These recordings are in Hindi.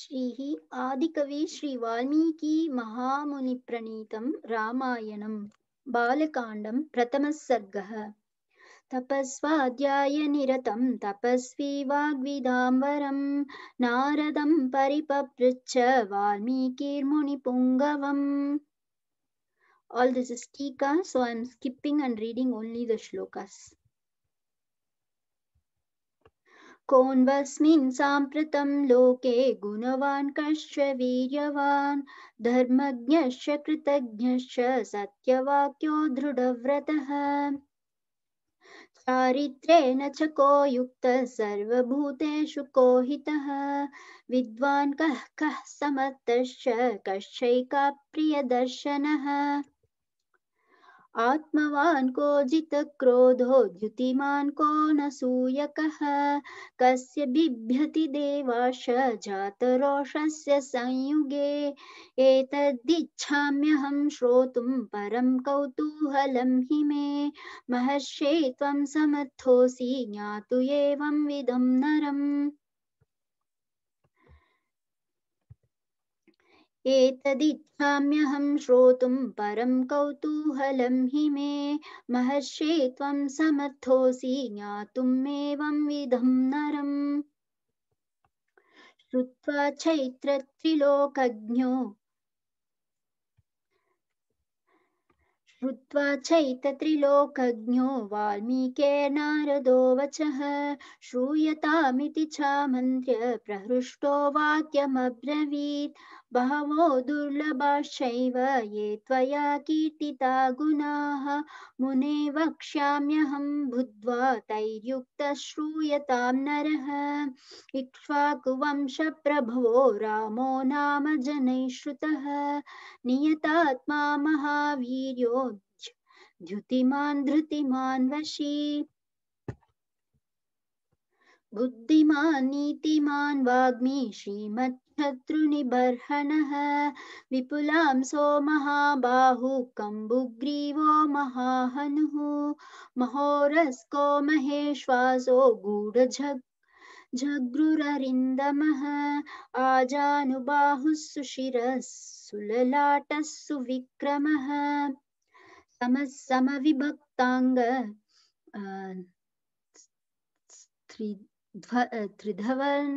श्रीः आदिकवि श्रीवाल्मीकिमहामुनिप्रणीतं रामायणं बालकाण्डं प्रथमः सर्गः तपस्वाध्यायनिरतं तपस्वी वाग्विदाम्बरं नारदं परिपपृच्छ वाल्मीकिर्मुनिपुङ्गवम् All this is Tika, so I'm skipping and reading only the shlokas. कोऽन्वस्मिन् साम्प्रतं लोके गुणवान् कश्च वीर्यवान् धर्मज्ञश्च कृतज्ञश्च सत्यवाक्यो दृढव्रतः चारित्रेण च को युक्तः सर्वभूतेषु को हितः विद्वान् कः कः समर्थश्च कश्चैका प्रियदर्शनः आत्मवान् को जित क्रोधो द्युतिमान् को न सूयकः कस्य बिभ्यति देवाश जातरोषस्य संयुगे एतद्दिच्छाम्यहं श्रोतुं परं कौतूहलं हि मे महर्षे त्वं समर्थोऽसि ज्ञातु एवं विदं नरम् एतदिच्छाम्यहं श्रोतुं परं कौतूहलं हि मे महर्षे त्वं समर्थोऽसि ज्ञातुम् विधं नरम् श्रुत्वा चैत्रत्रिलोकज्ञो श्रुत्वा चैतत्रिलोकज्ञो वाल्मीकेर्नारदो वचः श्रूयतामिति च मन्त्र्य प्रहृष्टो वाक्यमब्रवीत् बहवो दुर्लभाश्चैव ये त्वया कीर्तिता गुणाः मुने तैयुक्त श्रूयता नर इक्वाकुवंश इक्ष्वाकुवंशप्रभवो रामो नाम जनैः श्रुतः नियतात्मा महावीर्यो द्युतिमान् धृतिमान् वशी बुद्धिमान् नीतिमान् वाग्मी श्रीमत् शत्रुनिबर्हण विपुलांसो महाबाहु महाबाहुः महाहनु महोरस्को महेश्वासो गूढझग् झग्रुररिन्दमः आजानुबाहुः सुशिरः सुललाटः सुविक्रमः समः समविभक्ताङ्ग त्रिध्व त्रिधवर्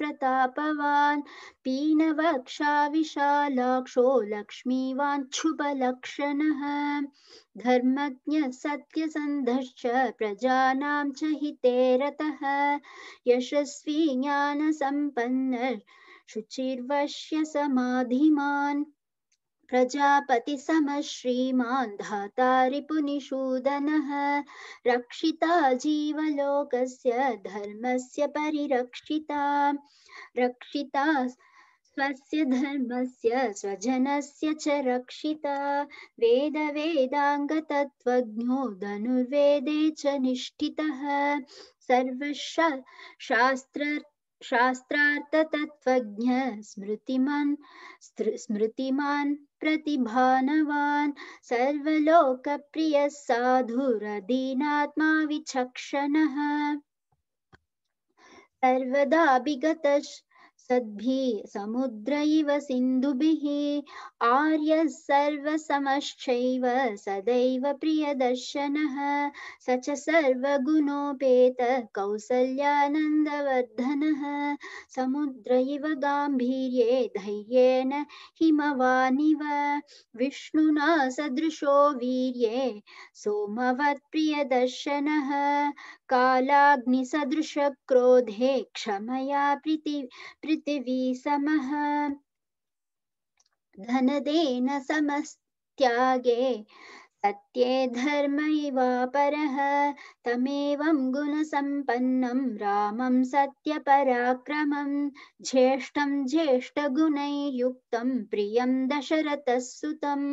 प्रतापवान् पीनवक्षा विशालाक्षो लक्ष्मीवान् क्षुभलक्षणः धर्मज्ञः सत्यसन्धश्च प्रजानां च हिते रतः यशस्वी ज्ञानसम्पन्नः शुचिर्वश्य समाधिमान् प्रजापति श्रीमान् धाता रिपुनिषूदनः रक्षिता जीवलोकस्य धर्मस्य परिरक्षिता रक्षिता स्वस्य धर्मस्य स्वजनस्य च रक्षिता वेद वेदवेदाङ्गतत्त्वज्ञो धनुर्वेदे च निष्ठितः सर्वशास्त्र शास्त्रार्थतत्त्वज्ञ स्मृतिमान् स्मृतिमान् प्रतिभानवान् सर्वलोकप्रियः साधुरदीनात्मा विचक्षणः सर्वदा सद्भिः समुद्र इव सिन्धुभिः आर्यः सर्वसमश्चैव सदैव दर्शन स च सर्वगुणोपेतः कौसल्यानन्दवर्धनः समुद्र इव गाम्भीर्ये धैर्येण हिमवानिव विष्णुना सदृशो वीर्ये सोमवत्प्रियदर्शनः क्रोधे क्षमया प्रीति पृथिवी समः धनदेन समस्त्यागे सत्ये धर्मैवापरः तमेवं गुणसम्पन्नं रामं सत्यपराक्रमं ज्येष्ठं ज्येष्ठगुणैर्युक्तं प्रियं दशरथसुतं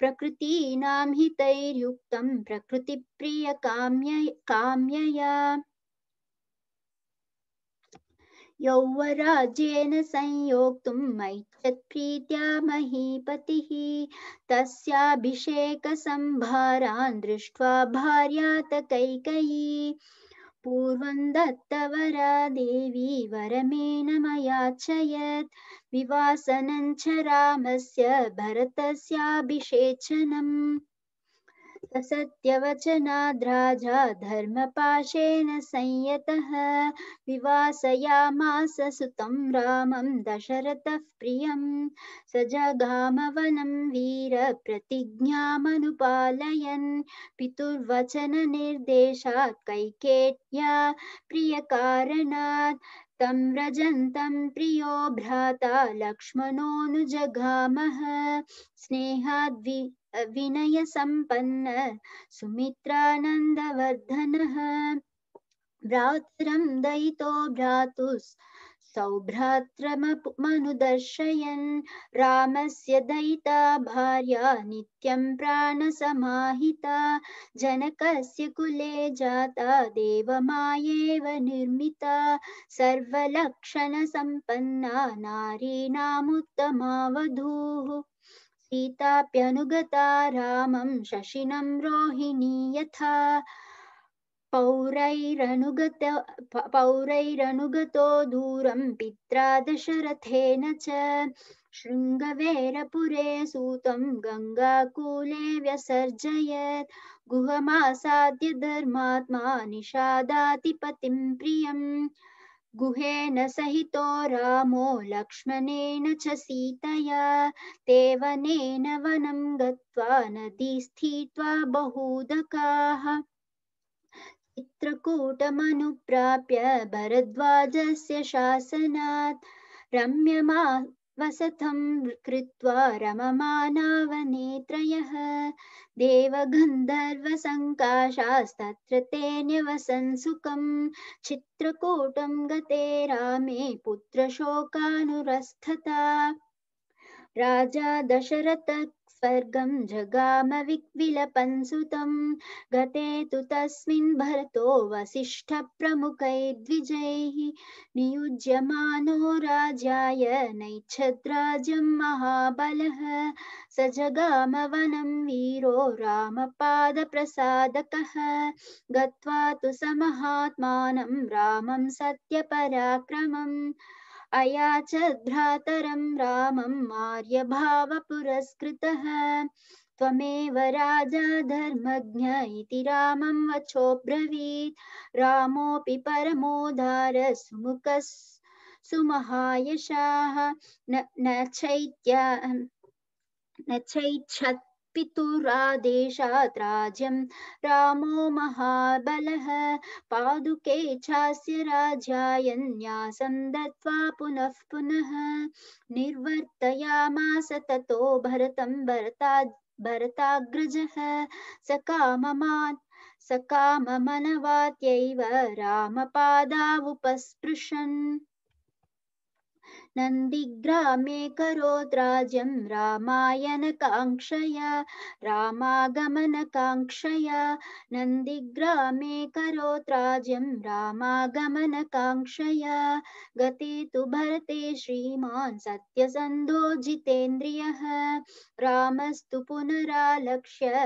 प्रकृतीनां हितैर्युक्तं प्रकृतिप्रियकाम्य काम्यया यौवराज्येन संयोक्तुं मैत्रत्प्रीत्या महीपतिः तस्याभिषेकसम्भारान् दृष्ट्वा भार्यात कैकयी पूर्वं दत्तवरा देवी वरमेण मयाचयत् विवासनं च रामस्य भरतस्याभिषेचनम् सत्यवचनाद्राजा धर्मपाशेन संयतः विवासयामास सुतं रामं दशरथः प्रियं सजगामवनं जगामवनं वीरप्रतिज्ञामनुपालयन् पितुर्वचननिर्देशात् कैकेट्या प्रियकारणात् तं व्रजन्तं प्रियो भ्राता लक्ष्मणोऽनुजगामः स्नेहाद्वि विनय संपन्न सुमित्रानंदवर्धन भ्रातरं दयितो भ्रातुस् सौभ्रात्रमनुदर्शयन् रामस्य दयिता भार्या नित्यं प्राण समाहिता जनकस्य कुले जाता देवमायेव निर्मिता सर्वलक्षण सर्वलक्षणसम्पन्ना नारीणामुत्तमा वधूः सीताप्यनुगता रामं शशिनं रोहिणी यथा पौरैरनुगत पौरैरनुगतो दूरं पित्रा दशरथेन च शृङ्गवेरपुरे सूतं गङ्गाकूले व्यसर्जयत् गुहमासाद्य धर्मात्मा निषादातिपतिं प्रियम् गुहेन सहित रामो लक्ष्मणेन च सीतया देवनेन वनं गत्वा नदी स्थित्वा बहुदकाः चित्रकूटमनुप्राप्य भरद्वाजस्य शासनात् रम्यमा वसतं कृत्वा रममानावनेत्रयः देवगन्धर्वसङ्काशास्तत्र ते न्यवसन् सुखं चित्रकूटं गते रामे पुत्रशोकानुरस्थता राजा दशरथ स्वर्गं जगाम विक्विलपन्सुतम् गते तु तस्मिन् भरतो वसिष्ठप्रमुखैर्द्विजैः नियुज्यमानो राजाय नैच्छद्राजं महाबलः स जगामवनं वीरो रामपादप्रसादकः गत्वा तु स महात्मानं रामं सत्यपराक्रमम् अयाच च भ्रातरं रामं मार्यभावपुरस्कृतः त्वमेव राजा धर्मज्ञ इति रामं वचोऽब्रवीत् रामोऽपि परमोदारसुमुखः सुमहायशाः न न चैत्या न चैच्छत् पितुरादेशात् राज्यं रामो महाबलः पादुके चास्य राजायन्यासं दत्त्वा पुनः पुनः निर्वर्तयामास ततो भरतं भरता भरताग्रजः सकाममात् सकाममनवात्यैव रामपादावुपस्पृशन् नन्दिग्रामे करोद्राजं रामायणकाङ्क्षया रामागमनकाङ्क्षया नन्दिग्रामे करोद्राजं रामागमनकाङ्क्षया गते तु भरते श्रीमान् सत्यसन्धो जितेन्द्रियः रामस्तु पुनरालक्ष्य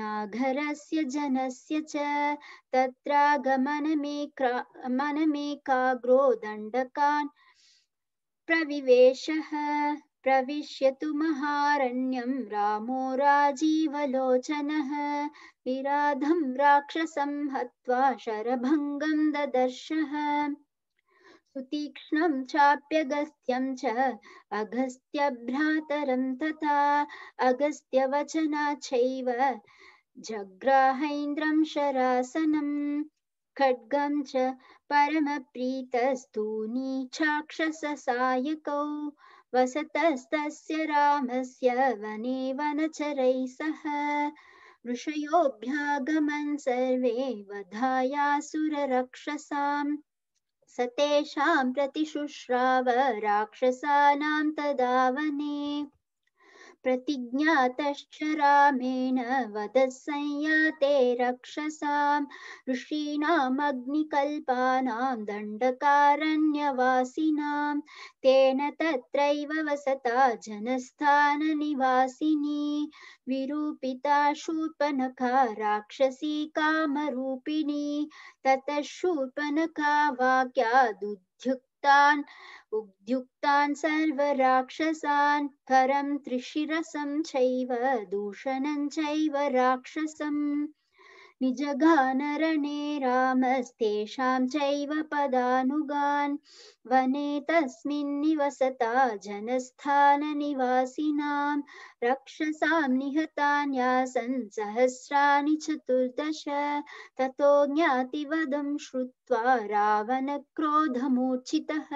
नागरस्य जनस्य च तत्रागमनमेका मनमेकाग्रो दण्डकान् प्रविवेश प्रवेश महारण्यम रामो राजीवलोचन विराधम राक्षसं हत्वा शरभङ्गं ददर्शः सुतीक्ष्णं चाप्यगस्त्यं च भ्रातरम तथा अगस्त्यवचनाचैव जग्राहैन्द्रं शरासनम खड्गं च परमप्रीतस्तु नीचाक्षससायकौ वसतस्तस्य रामस्य वने वनचरैः सह ऋषयोऽभ्यागमन् सर्वे वधायासुररक्षसाम् स तेषां प्रतिशुश्राव राक्षसानां तदा वने प्रतिज्ञातश्च रामेण संयाते रक्षसाम् ऋषीणामग्निकल्पानां दण्डकारण्यवासिनां तेन तत्रैव वसता जनस्थाननिवासिनी विरूपिता शूपनखा राक्षसी कामरूपिणी ततः शूपनखा वाक्यादुद्युक् युक्तान् उद्युक्तान् सर्वराक्षसान् परं त्रिशिरसं चैव दूषणं चैव राक्षसम् निजघानरणे रामस्तेषां चैव पदानुगान् वने तस्मिन्निवसता जनस्थाननिवासिनां रक्षसां निहतान्यासन् सहस्राणि चतुर्दश ततो ज्ञातिवदं श्रुत्वा रावणक्रोधमूर्छितः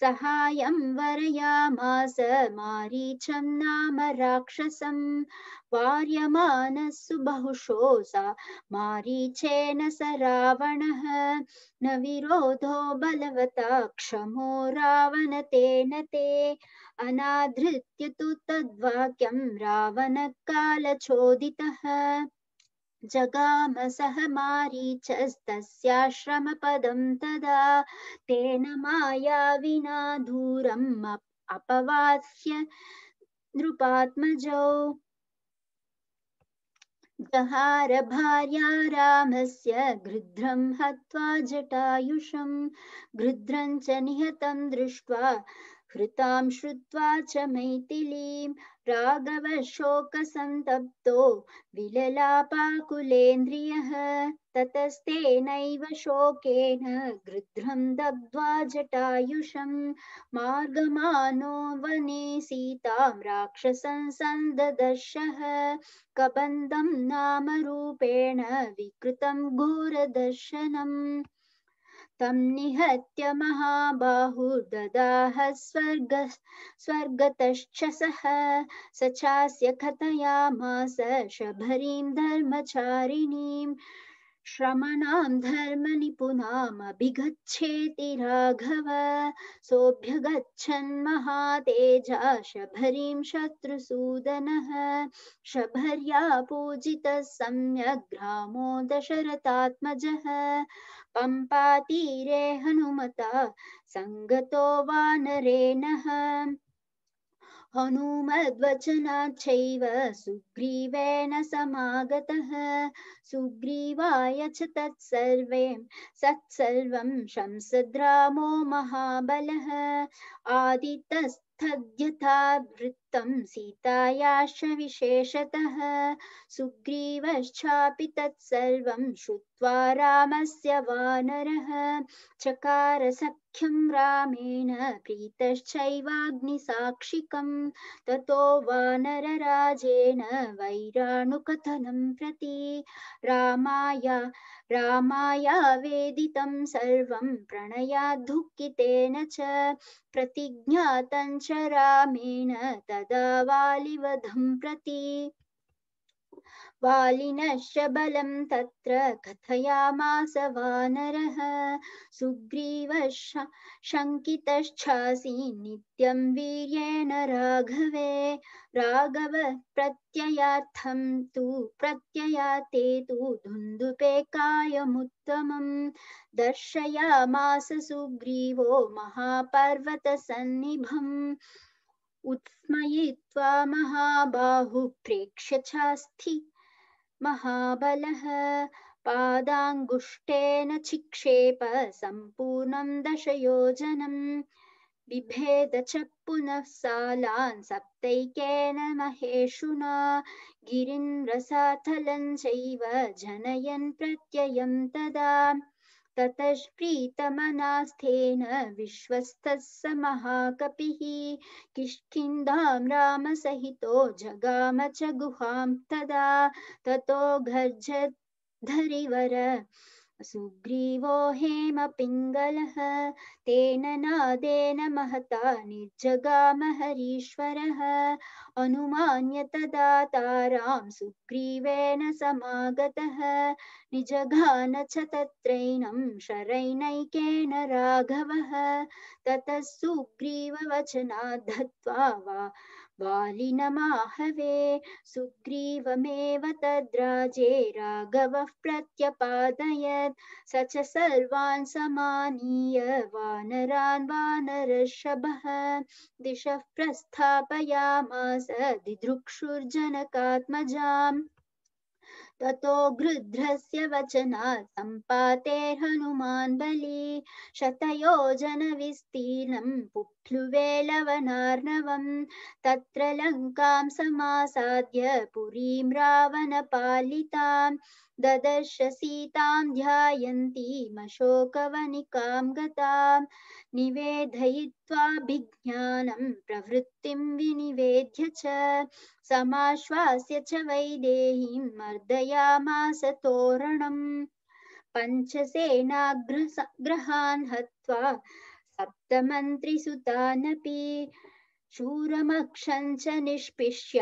सहायं वरयामास मारीचं नाम राक्षसं वार्यमानः बहुशोसा सा मारीचेन स रावणः न विरोधो क्षमो रावण तेन ते अनाधृत्य तु तद्वाक्यं रावणकालचोदितः जगाम सह पदम तदा तेन माया विना दूरम् अपवास्य नृपात्मजौ जहार भार्या रामस्य गृध्रं हत्वा जटायुषं गृध्रं च निहतं दृष्ट्वा हृतां श्रुत्वा च मैथिलीं राघवशोकसन्तप्तो विललापाकुलेन्द्रियः ततस्तेनैव शोकेन गृध्रं दग्ध्वा जटायुषं मार्गमानो वने सीतां राक्षसंसन्ददर्शः कबन्दं नामरूपेण विकृतं घोरदर्शनम् तम निहत्य महाबाहुर्ददाह स्वर्ग स्वर्गत सह सचा चास्य कथयामास शबरीं धर्मचारिणीं श्रमणां धर्मनिपुणामभिगच्छेति राघव सोऽभ्यगच्छन्महातेजा शभरीं शत्रुसूदनः शभर्या पूजितः सम्यग् रामो दशरथात्मजः पम्पातीरे हनुमता सङ्गतो वानरेणः हनुमद्वचनाच्छैव सुग्रीवेण समागतः सुग्रीवाय च तत्सर्वे सत्सर्वं शंसद्रामो महाबलः आदितस् तद्यथा वृत्तं सीतायाश्च विशेषतः सुग्रीवश्चापि तत्सर्वं श्रुत्वा रामस्य वानरः चकारसक् सख्यं रामेण प्रीतश्चैवाग्निसाक्षिकं ततो वानरराजेन वैराणुकथनं प्रति रामाय रामाय वेदितं सर्वं प्रणयाद्धुक्कितेन च प्रतिज्ञातं च रामेण तदा वालिवधं प्रति वालिनश्चबलं तत्र कथयामास वानरः सुग्रीवः सुग्रीव नित्यं वीर्येण राघवे राघव प्रत्ययार्थं तु प्रत्ययाते तु धुन्दुपेकायमुत्तमं दर्शयामास सुग्रीवो महापर्वतसन्निभम् उत्स्मयित्वा महाबाहु प्रेक्ष्यचास्थि महाबलः पादाङ्गुष्ठेन चिक्षेप सम्पूर्णं दशयोजनम् बिभेद च पुनः सालान् सप्तैकेन महेशुना गिरिन् रसाथलं चैव जनयन् प्रत्ययं तदा ततः प्रीतमनास्थेन विश्वस्तः स महाकपिः किष्किन्धां रामसहितो जगाम च गुहां तदा ततो गर्जधरिवर सुग्रीवो पिंगल तेन नादेन महता निर्जगामहरीश्वरः अनुमान्य तदा तारां सुग्रीवेण समागतः निजघान च तत्रैनं शरैणैकेन राघवः ततः सुग्रीववचनाद्धत्वा वा वालिनमाहवे सुग्रीवमेव तद्राजे राघवः प्रत्यपादयत् स च सर्वान् समानीय वानरान् वानरषभः दिशः प्रस्थापयामास दिदृक्षुर्जनकात्मजाम् ततो गृध्रस्य वचनात् सम्पातेर्हनुमान् बली शतयोजनविस्तीर्णं पुप्लुवे लवनार्णवम् तत्र लङ्कां समासाद्य पुरीं रावणपालिताम् ददर्श सीतां ध्यायन्तीमशोकवनिकां गतां विज्ञानं प्रवृत्तिं विनिवेद्य च समाश्वास्य च वैदेहीं मर्दयामास तोरणम् पञ्चसेनाग्रहान् हत्वा सप्तमन्त्रिसुतानपि शूरमक्षं च निष्पिष्य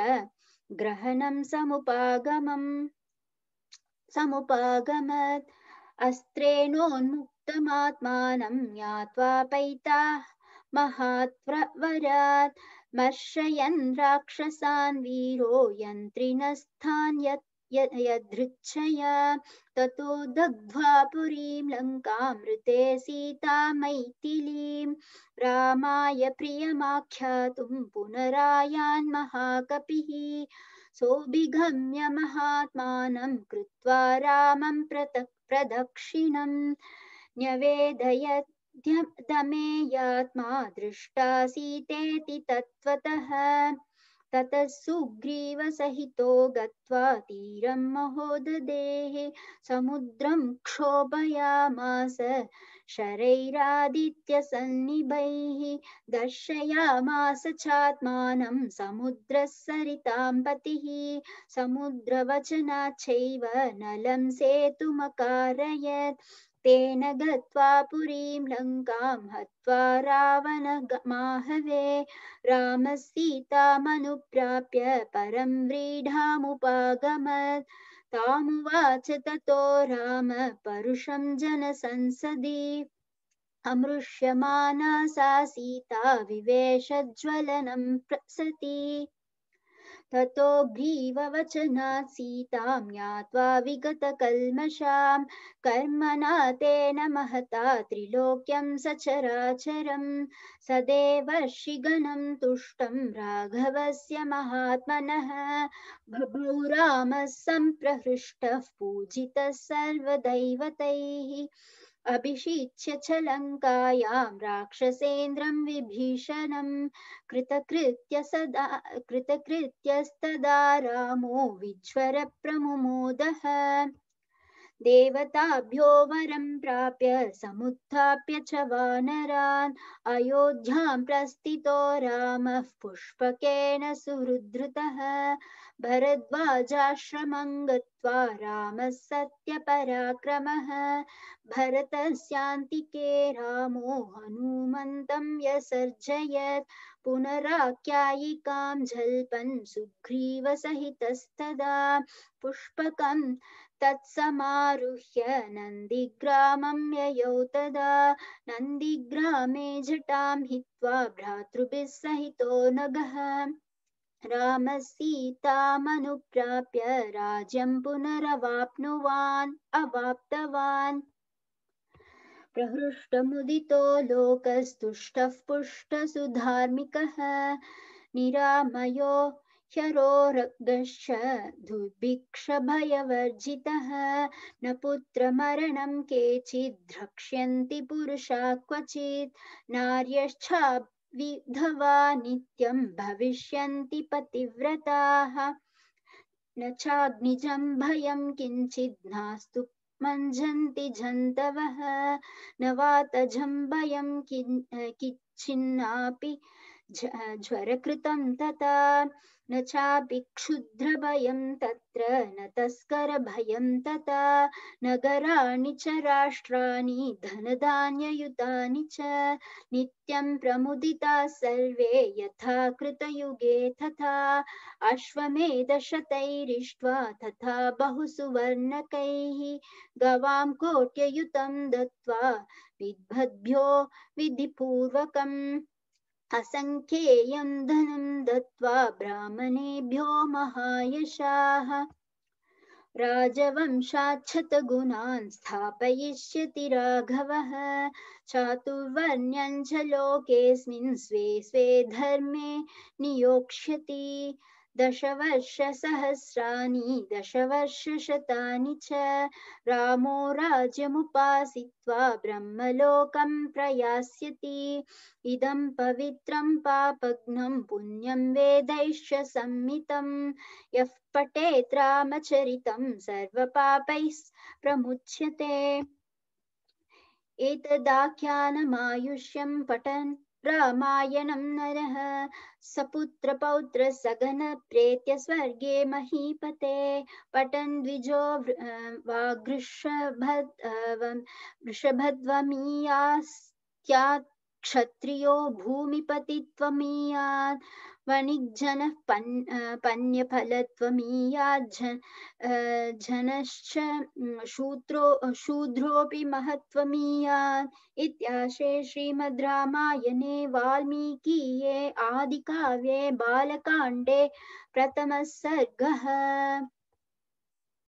ग्रहणं समुपागमम् समुपागमत् अस्त्रेणोन्मुक्तमात्मानं ज्ञात्वा पैताः महात्वरात् मर्शयन् राक्षसान् वीरो यन्त्रिणस्थान् यत् यदृच्छया ततो दग्ध्वा पुरीं लङ्कामृते सीतामैथिलीं रामाय प्रियमाख्यातुं पुनरायान् महाकपिः सोभिगम्य महात्मानं कृत्वा रामं प्रत प्रदक्षिणं न्यवेदयध्यदमे यात्मा दृष्टा सीतेति तत्त्वतः तत सुग्रीव गत्वा तीरं महोददेः समुद्रं क्षोभयामास शरैरादित्यसन्निभैः दर्शयामास चात्मानं समुद्रः सरितां पतिः समुद्रवचनाच्चैव नलं सेतुमकारयत् तेन गत्वा पुरीं लङ्कां हत्वा रावणगमाहवे रामसीतामनुप्राप्य परं व्रीढामुपागमत् तामुवाच ततो राम परुषं जनसंसदि अमृष्यमाना सा सीता विवेशज्ज्वलनं सती ततो सीता सीतां ज्ञात्वा विगतकल्मषां कर्मणा तेन महता त्रिलोक्यं सचराचरं सदेवर्षिगणं तुष्टं राघवस्य महात्मनः महात्म रामः सम्प्रहृष्टः पूजितः सर्वदैवतैः अभिषिच्य च लङ्कायां राक्षसेन्द्रं विभीषणं कृतकृत्य सदा कृतकृत्यस्तदा रामो विज्वरप्रमुमोदः देवताभ्यो वरं प्राप्य समुत्थाप्य च वानरान् अयोध्यां प्रस्थितो रामः पुष्पकेण सुहृद्धृतः भरद्वाजाश्रमं गत्वा रामः सत्यपराक्रमः भरतस्यान्तिके रामो हनुमन्तं यसर्जयत् पुनराख्यायिकां जल्पन् सुग्रीवसहितस्तदा पुष्पकं तत्समारुह्य नन्दिग्रामं ययौ तदा नन्दिग्रामे जटां हित्वा भ्रातृभिः सहितो नगः राम रामसीतामनुप्राप्य राज्यं पुनरवाप्नुवान् अवाप्तवान् प्रहृष्टमुदितो लोकस्तुष्टः पुष्टसुधार्मिकः निरामयो ह्यरोरगश्च दुर्भिक्षभयवर्जितः न पुत्रमरणं केचिद् द्रक्ष्यन्ति पुरुषा क्वचित् नार्यश्चाप् विधवा नित्यं भविष्यन्ति पतिव्रताः न चाग्निजं भयं किञ्चित् नास्तु मञ्झन्ति जन्तवः न वातजं भयं किन् ज्वरकृतं तथा न चापि क्षुद्रभयं तत्र न तस्करभयं तथा नगराणि च राष्ट्राणि धनधान्ययुतानि च नित्यं प्रमुदिता सर्वे यथा कृतयुगे तथा अश्वमेधशतैरिष्ट्वा तथा बहुसुवर्णकैः गवां कोट्ययुतं दत्त्वा विद्भद्भ्यो विधिपूर्वकम् असङ्ख्येयं धनं दत्त्वा ब्राह्मणेभ्यो महायशाः राजवंशाच्छतगुणान् स्थापयिष्यति राघवः चातुर्वर्ण्यं च लोकेऽस्मिन् स्वे स्वे धर्मे नियोक्ष्यति दशवर्षसहस्राणि दशवर्षशतानि च रामो राज्यमुपासित्वा ब्रह्मलोकं प्रयास्यति इदं पवित्रं पापघ्नं पुण्यं वेदैश्च सम्मितं यः पठेत् रामचरितं सर्वपापैः प्रमुच्यते एतदाख्यानमायुष्यं पठन् रामायणं नरः प्रेत स्वर्गे महीपते पटन् द्विजो वृषभद्वमीयास्त्यात् क्षत्रियो भूमिपतित्वमीयात् वणिजन पन् पन्यफलत्वमीयाज्ज जनश्च शूद्रो शूद्रोऽपि महत्त्वमीयात् इत्याशे श्रीमद् रामायणे वाल्मीकीये आदिकाव्ये बालकाण्डे प्रथमः सर्गः